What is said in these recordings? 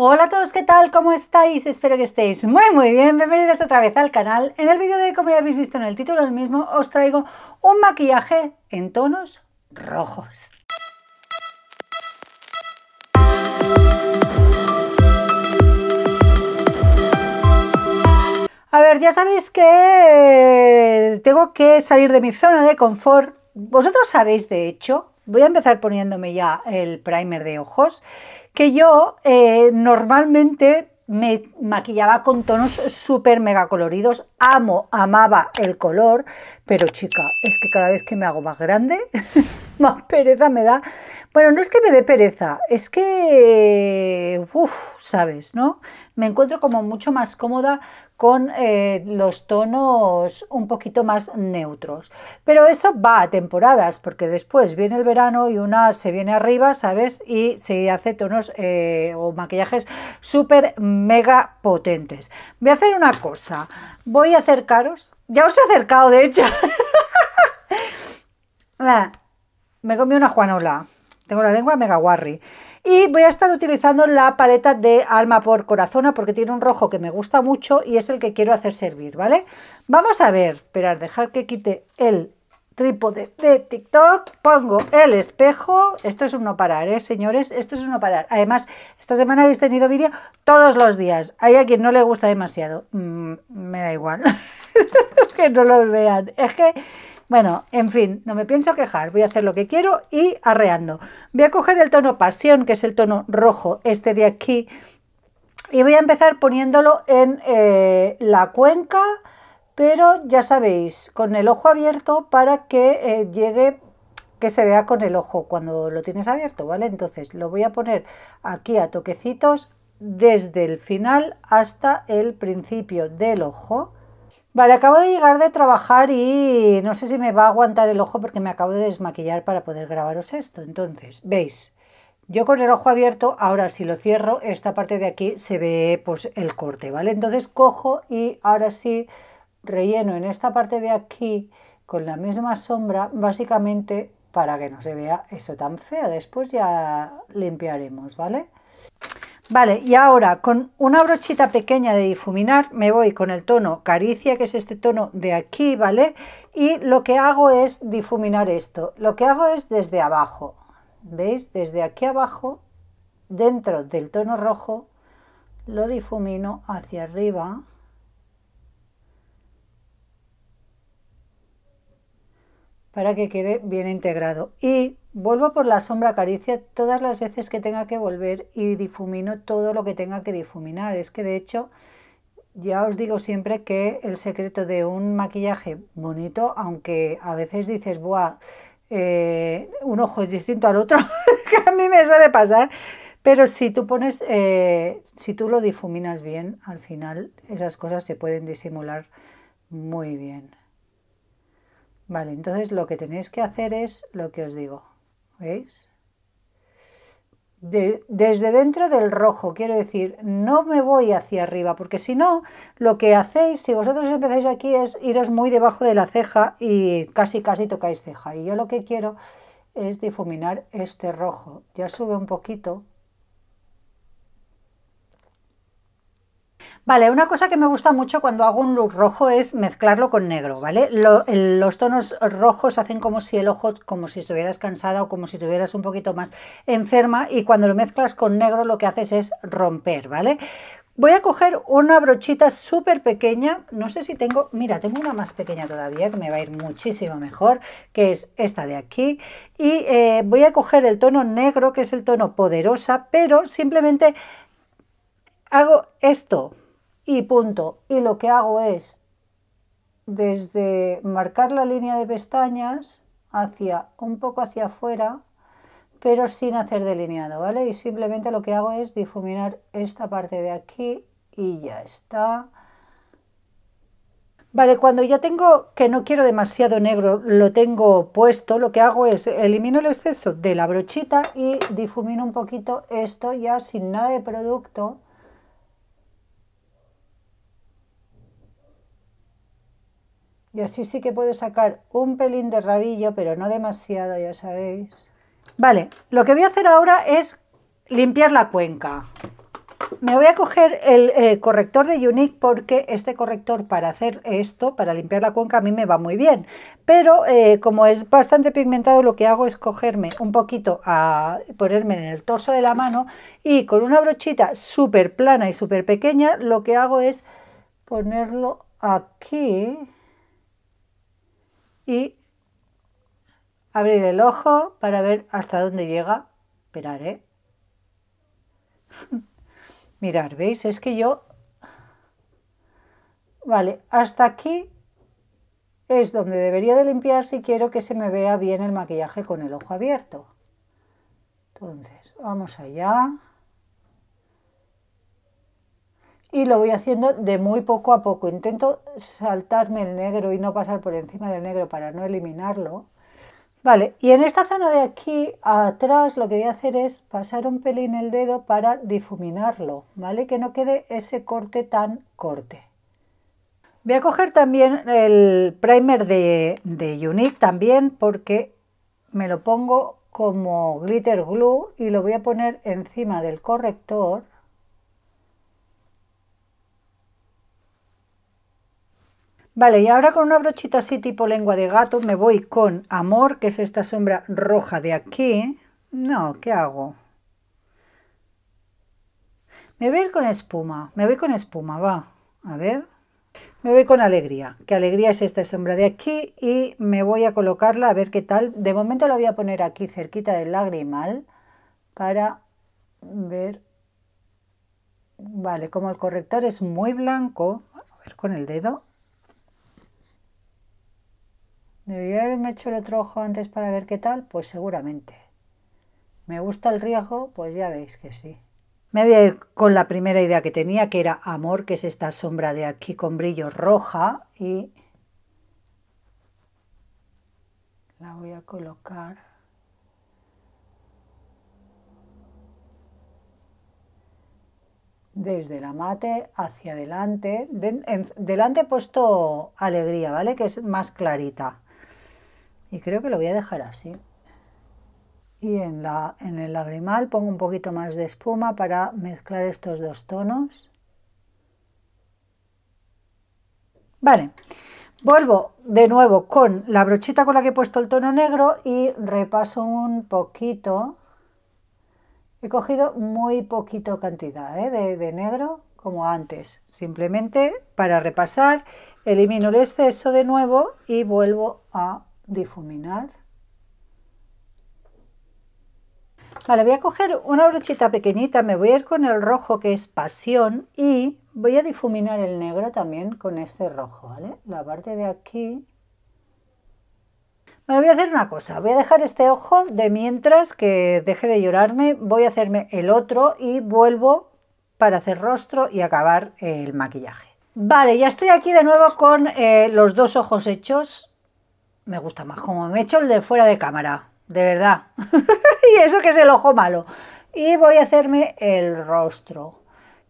Hola a todos, ¿qué tal? ¿Cómo estáis? Espero que estéis muy muy bien. Bienvenidos otra vez al canal. En el vídeo de hoy, como ya habéis visto en el título el mismo, os traigo un maquillaje en tonos rojos. A ver, ya sabéis que eh, tengo que salir de mi zona de confort. Vosotros sabéis, de hecho, Voy a empezar poniéndome ya el primer de ojos, que yo eh, normalmente me maquillaba con tonos súper mega coloridos, amo, amaba el color, pero chica, es que cada vez que me hago más grande, más pereza me da. Bueno, no es que me dé pereza, es que, uff, sabes, ¿no? me encuentro como mucho más cómoda con eh, los tonos un poquito más neutros. Pero eso va a temporadas, porque después viene el verano y una se viene arriba, ¿sabes? Y se hace tonos eh, o maquillajes súper mega potentes. Voy a hacer una cosa, voy a acercaros, ya os he acercado de hecho. Ah, me comí una juanola, tengo la lengua mega warri. Y voy a estar utilizando la paleta de Alma por Corazona porque tiene un rojo que me gusta mucho y es el que quiero hacer servir, ¿vale? Vamos a ver, esperar, dejar que quite el trípode de TikTok, pongo el espejo, esto es un no parar, ¿eh, señores? Esto es un no parar. Además, esta semana habéis tenido vídeo todos los días. Hay a quien no le gusta demasiado, mm, me da igual, que no los vean, es que bueno, en fin, no me pienso quejar, voy a hacer lo que quiero y arreando. Voy a coger el tono pasión, que es el tono rojo, este de aquí, y voy a empezar poniéndolo en eh, la cuenca, pero ya sabéis, con el ojo abierto para que eh, llegue que se vea con el ojo cuando lo tienes abierto, ¿vale? Entonces lo voy a poner aquí a toquecitos desde el final hasta el principio del ojo Vale, acabo de llegar de trabajar y no sé si me va a aguantar el ojo porque me acabo de desmaquillar para poder grabaros esto. Entonces, veis, yo con el ojo abierto, ahora si lo cierro, esta parte de aquí se ve pues el corte, ¿vale? Entonces cojo y ahora sí relleno en esta parte de aquí con la misma sombra, básicamente para que no se vea eso tan feo. Después ya limpiaremos, ¿vale? Vale, y ahora con una brochita pequeña de difuminar me voy con el tono caricia, que es este tono de aquí, ¿vale? Y lo que hago es difuminar esto. Lo que hago es desde abajo, ¿veis? Desde aquí abajo, dentro del tono rojo, lo difumino hacia arriba. Para que quede bien integrado. Y Vuelvo por la sombra caricia todas las veces que tenga que volver y difumino todo lo que tenga que difuminar. Es que de hecho ya os digo siempre que el secreto de un maquillaje bonito, aunque a veces dices, buah, eh, un ojo es distinto al otro, que a mí me suele pasar, pero si tú pones, eh, si tú lo difuminas bien, al final esas cosas se pueden disimular muy bien. Vale, entonces lo que tenéis que hacer es lo que os digo. ¿Veis? desde dentro del rojo, quiero decir, no me voy hacia arriba, porque si no, lo que hacéis, si vosotros empezáis aquí, es iros muy debajo de la ceja y casi, casi tocáis ceja. Y yo lo que quiero es difuminar este rojo. Ya sube un poquito, Vale, una cosa que me gusta mucho cuando hago un look rojo es mezclarlo con negro, ¿vale? los tonos rojos hacen como si el ojo, como si estuvieras cansada o como si estuvieras un poquito más enferma y cuando lo mezclas con negro lo que haces es romper, ¿vale? Voy a coger una brochita súper pequeña, no sé si tengo, mira, tengo una más pequeña todavía que me va a ir muchísimo mejor, que es esta de aquí, y eh, voy a coger el tono negro, que es el tono poderosa, pero simplemente hago esto, y punto. Y lo que hago es desde marcar la línea de pestañas hacia un poco hacia afuera, pero sin hacer delineado, ¿vale? Y simplemente lo que hago es difuminar esta parte de aquí y ya está. Vale, cuando ya tengo que no quiero demasiado negro, lo tengo puesto, lo que hago es elimino el exceso de la brochita y difumino un poquito esto ya sin nada de producto Y así sí que puedo sacar un pelín de rabillo, pero no demasiado, ya sabéis. Vale, lo que voy a hacer ahora es limpiar la cuenca. Me voy a coger el eh, corrector de Unique porque este corrector para hacer esto, para limpiar la cuenca, a mí me va muy bien. Pero eh, como es bastante pigmentado, lo que hago es cogerme un poquito a ponerme en el torso de la mano y con una brochita súper plana y súper pequeña, lo que hago es ponerlo aquí y abrir el ojo para ver hasta dónde llega. Esperar, ¿eh? Mirar, ¿veis? Es que yo... Vale, hasta aquí es donde debería de limpiar si quiero que se me vea bien el maquillaje con el ojo abierto. Entonces, vamos allá y lo voy haciendo de muy poco a poco. Intento saltarme el negro y no pasar por encima del negro para no eliminarlo. Vale, y en esta zona de aquí atrás lo que voy a hacer es pasar un pelín el dedo para difuminarlo, ¿vale? Que no quede ese corte tan corte. Voy a coger también el primer de, de Unique también porque me lo pongo como glitter glue y lo voy a poner encima del corrector Vale, y ahora con una brochita así tipo lengua de gato me voy con Amor, que es esta sombra roja de aquí. No, ¿qué hago? Me voy con espuma, me voy con espuma, va. A ver. Me voy con alegría, que alegría es esta sombra de aquí y me voy a colocarla a ver qué tal. De momento la voy a poner aquí cerquita del lagrimal para ver. Vale, como el corrector es muy blanco, a ver con el dedo, ¿Debería haberme hecho el otro ojo antes para ver qué tal? Pues seguramente. ¿Me gusta el riesgo? Pues ya veis que sí. Me voy a ir con la primera idea que tenía, que era amor, que es esta sombra de aquí con brillo roja y la voy a colocar desde la mate hacia adelante. delante he puesto alegría, ¿vale? Que es más clarita y creo que lo voy a dejar así y en, la, en el lagrimal pongo un poquito más de espuma para mezclar estos dos tonos vale Vuelvo de nuevo con la brochita con la que he puesto el tono negro y repaso un poquito. He cogido muy poquito cantidad ¿eh? de, de, negro como antes. Simplemente para repasar, elimino el exceso de nuevo y vuelvo a difuminar. Vale, voy a coger una brochita pequeñita, me voy a ir con el rojo que es pasión y voy a difuminar el negro también con este rojo, ¿vale? La parte de aquí. me voy a hacer una cosa, voy a dejar este ojo de mientras que deje de llorarme, voy a hacerme el otro y vuelvo para hacer rostro y acabar el maquillaje. Vale, ya estoy aquí de nuevo con eh, los dos ojos hechos me gusta más como me echo el de fuera de cámara, de verdad. y eso que es el ojo malo. Y voy a hacerme el rostro.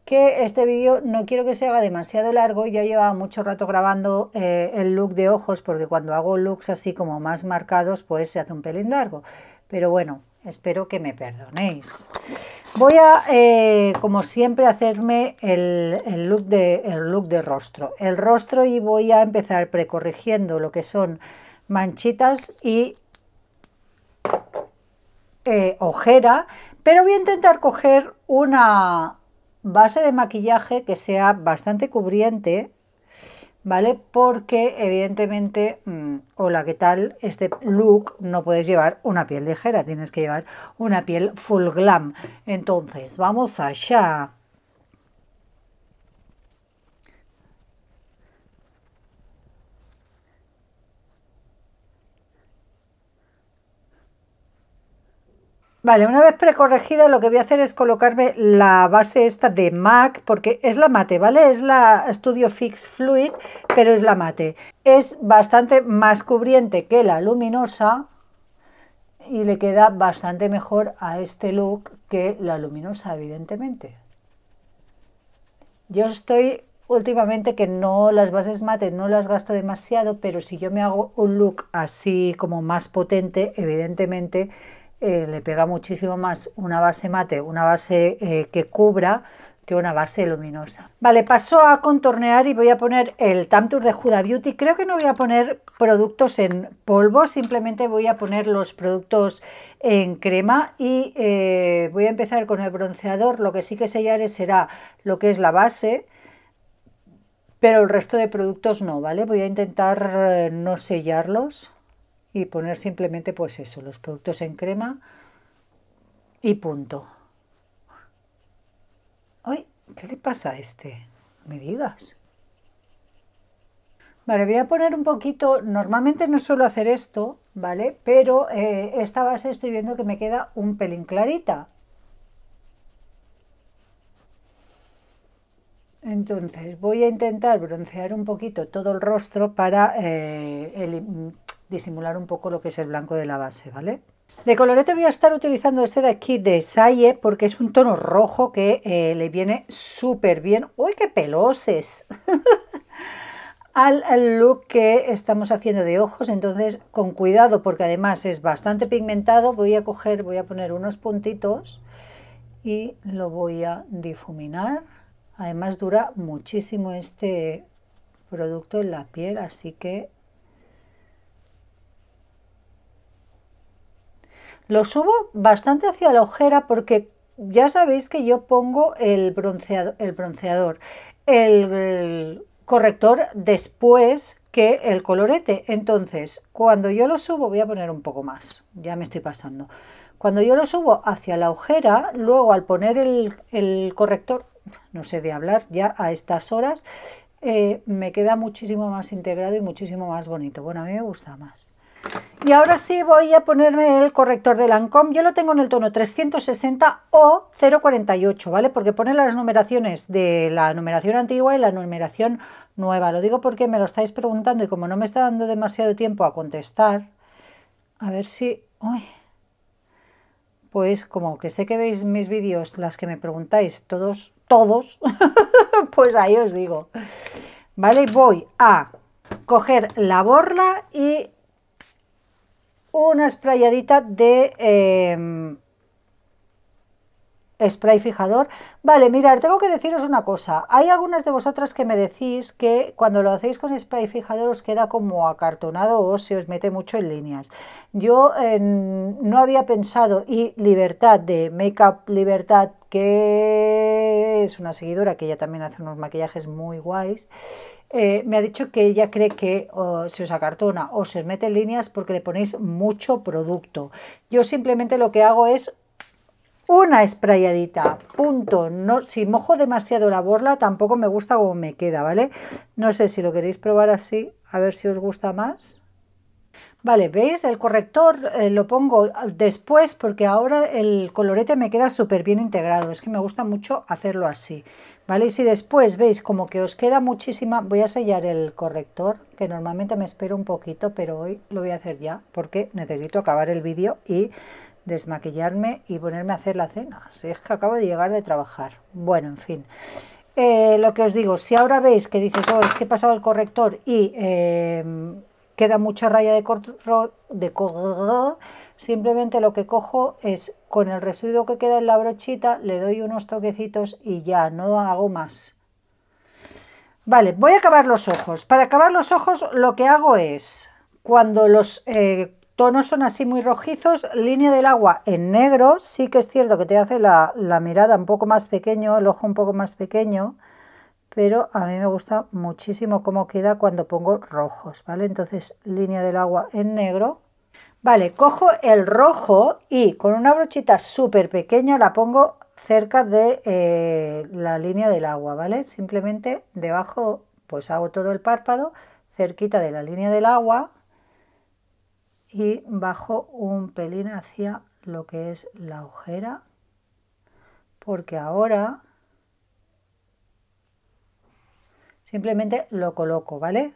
Que este vídeo no quiero que se haga demasiado largo. Ya llevaba mucho rato grabando eh, el look de ojos porque cuando hago looks así como más marcados pues se hace un pelín largo. Pero bueno, espero que me perdonéis. Voy a, eh, como siempre, hacerme el, look de, el look de rostro. El rostro y voy a empezar precorrigiendo lo que son manchitas y eh, ojera, pero voy a intentar coger una base de maquillaje que sea bastante cubriente, ¿vale? Porque evidentemente, mm, hola, ¿qué tal? Este look no puedes llevar una piel ligera, tienes que llevar una piel full glam. Entonces, vamos allá. Vale, una vez precorregida lo que voy a hacer es colocarme la base esta de MAC, porque es la mate, ¿vale? Es la Studio Fix Fluid, pero es la mate. Es bastante más cubriente que la luminosa y le queda bastante mejor a este look que la luminosa, evidentemente. Yo estoy últimamente que no las bases mate, no las gasto demasiado, pero si yo me hago un look así como más potente, evidentemente eh, le pega muchísimo más una base mate, una base eh, que cubra, que una base luminosa. Vale, paso a contornear y voy a poner el Tour de Huda Beauty. Creo que no voy a poner productos en polvo, simplemente voy a poner los productos en crema y eh, voy a empezar con el bronceador. Lo que sí que sellaré será lo que es la base, pero el resto de productos no, ¿vale? Voy a intentar no sellarlos y poner simplemente pues eso, los productos en crema y punto. hoy ¿qué le pasa a este? Me digas. Vale, voy a poner un poquito, normalmente no suelo hacer esto, ¿vale? Pero eh, esta base estoy viendo que me queda un pelín clarita. Entonces voy a intentar broncear un poquito todo el rostro para eh, el, disimular un poco lo que es el blanco de la base, ¿vale? De colorete voy a estar utilizando este de aquí de Saye porque es un tono rojo que eh, le viene súper bien. ¡Uy, qué peloses! al look que estamos haciendo de ojos, entonces con cuidado porque además es bastante pigmentado, voy a coger, voy a poner unos puntitos y lo voy a difuminar. Además dura muchísimo este producto en la piel, así que Lo subo bastante hacia la ojera porque ya sabéis que yo pongo el, bronceador, el, corrector después que el colorete. Entonces, cuando yo lo subo, voy a poner un poco más, ya me estoy pasando. Cuando yo lo subo hacia la ojera, luego al poner el, corrector, no sé de hablar ya a estas horas, eh, me queda muchísimo más integrado y muchísimo más bonito. Bueno, a mí me gusta más. Y ahora sí voy a ponerme el corrector de Lancôme. Yo lo tengo en el tono 360 o 048, ¿vale? Porque pone las numeraciones de la numeración antigua y la numeración nueva. Lo digo porque me lo estáis preguntando y como no me está dando demasiado tiempo a contestar, a ver si... Pues como que sé que veis mis vídeos, las que me preguntáis, todos, todos, pues ahí os digo. Vale, voy a coger la borla y una sprayadita de em, spray fijador. Vale, mirar, tengo que deciros una cosa. Hay algunas de vosotras que me decís que cuando lo hacéis con spray fijador os queda como acartonado o se os mete mucho en líneas. Yo no había pensado, y Libertad de Makeup Libertad, que es una seguidora que ella también hace unos maquillajes muy guays, eh, me ha dicho que ella cree que se os acartona o se os mete líneas porque le ponéis mucho producto. Yo simplemente lo que hago es una sprayadita, punto. No, si mojo demasiado la borla, tampoco me gusta cómo me queda, ¿vale? No sé si lo queréis probar así, a ver si os gusta más. Vale, ¿veis? El corrector eh, lo pongo ah, después porque ahora el colorete me queda súper bien integrado. Es que me gusta mucho hacerlo así. ¿Vale? Y si después veis como que os queda muchísima... Voy a sellar el corrector, que normalmente me espero un poquito, pero hoy lo voy a hacer ya porque necesito acabar el vídeo y desmaquillarme y ponerme a hacer la cena. Si es que acabo de llegar de trabajar. Bueno, en fin. Eh, lo que os digo, si ahora veis que dices, oh, es que he pasado el corrector y... Em, queda mucha raya de corro, de Simplemente lo que cojo es con el residuo que queda en la brochita, le doy unos toquecitos y ya, no hago más. Vale, voy a acabar los ojos. Para acabar los ojos lo que hago es, cuando los eh, tonos son así muy rojizos, línea del agua en negro, sí que es cierto que te hace la, la mirada un poco más pequeño, el ojo un poco más pequeño, pero a mí me gusta muchísimo cómo queda cuando pongo rojos, ¿vale? Entonces, línea del agua en negro. Vale, cojo el rojo y con una brochita súper pequeña la pongo cerca de eh, la línea del agua, ¿vale? Simplemente debajo, pues hago todo el párpado cerquita de la línea del agua y bajo un pelín hacia lo que es la ojera, porque ahora Simplemente lo coloco, ¿vale?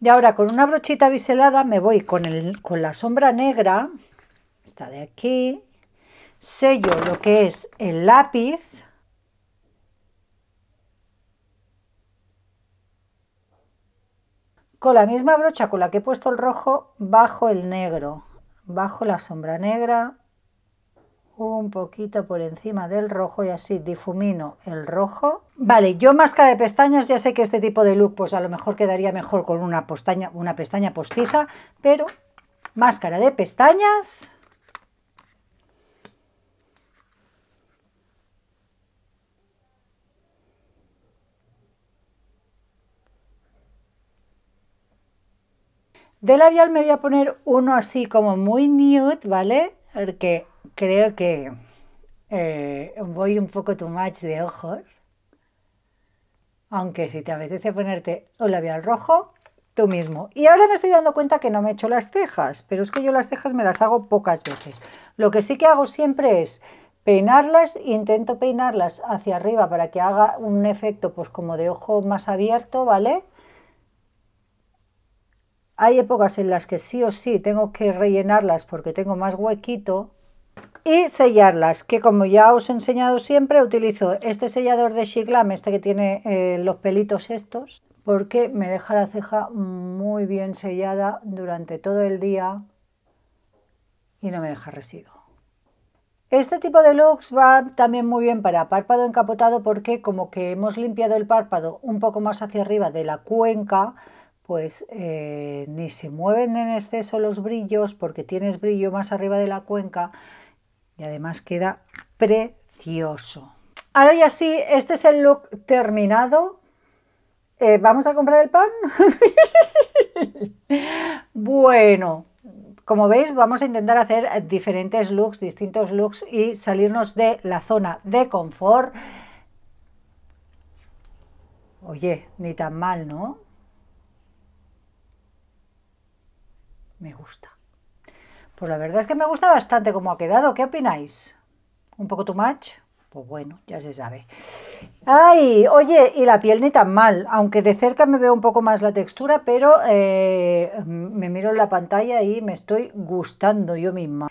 Y ahora con una brochita biselada me voy con, con la sombra negra, está de aquí, sello lo que es el lápiz, con la misma brocha con la que he puesto el rojo, bajo el negro, bajo la sombra negra, un poquito por encima del rojo y así difumino el rojo. Vale, yo máscara de pestañas, ya sé que este tipo de look pues a lo mejor quedaría mejor con una, postaña, una pestaña postiza, pero máscara de pestañas... De labial me voy a poner uno así como muy nude, ¿vale? Porque creo que eh, voy un poco tu match de ojos. Aunque si te apetece ponerte un labial rojo, tú mismo. Y ahora me estoy dando cuenta que no me echo las cejas, pero es que yo las cejas me las hago pocas veces. Lo que sí que hago siempre es peinarlas, intento peinarlas hacia arriba para que haga un efecto pues como de ojo más abierto, ¿vale? Hay épocas en las que sí o sí tengo que rellenarlas porque tengo más huequito y sellarlas, que como ya os he enseñado siempre, utilizo este sellador de Shiglam, este que tiene eh, los pelitos estos, porque me deja la ceja muy bien sellada durante todo el día y no me deja residuo. Este tipo de looks va también muy bien para párpado encapotado porque como que hemos limpiado el párpado un poco más hacia arriba de la cuenca, pues eh, ni se mueven en exceso los brillos porque tienes brillo más arriba de la cuenca y además queda precioso. Ahora ya sí, este es el look terminado. Eh, ¿Vamos a comprar el pan? bueno, como veis, vamos a intentar hacer diferentes looks, distintos looks y salirnos de la zona de confort. Oye, ni tan mal, ¿no? Me gusta. Pues la verdad es que me gusta bastante cómo ha quedado. ¿Qué opináis? ¿Un poco too much? Pues bueno, ya se sabe. Ay, oye, y la piel ni tan mal, aunque de cerca me veo un poco más la textura, pero eh, me miro en la pantalla y me estoy gustando yo misma.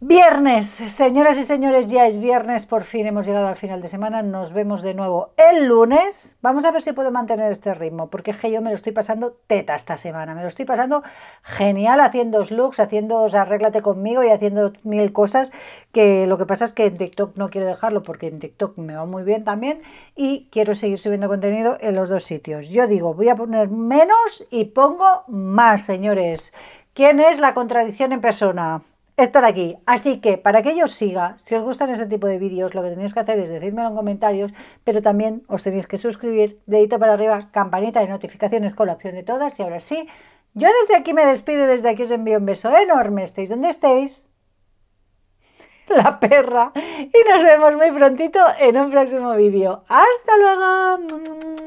Viernes, señoras y señores, ya es viernes, por fin hemos llegado al final de semana, nos vemos de nuevo el lunes. Vamos a ver si puedo mantener este ritmo, porque es que yo me lo estoy pasando teta esta semana, me lo estoy pasando genial haciendo looks, haciendo arréglate conmigo y haciendo mil cosas, que lo que pasa es que en TikTok no quiero dejarlo, porque en TikTok me va muy bien también y quiero seguir subiendo contenido en los dos sitios. Yo digo, voy a poner menos y pongo más, señores. ¿Quién es la contradicción en persona? estar aquí. Así que para que yo siga, si os gustan ese tipo de vídeos, lo que tenéis que hacer es decírmelo en comentarios, pero también os tenéis que suscribir, dedito para arriba, campanita de notificaciones con la opción de todas. Y ahora sí, yo desde aquí me despido, desde aquí os envío un beso enorme. Estéis donde estéis. La perra. Y nos vemos muy prontito en un próximo vídeo. ¡Hasta luego!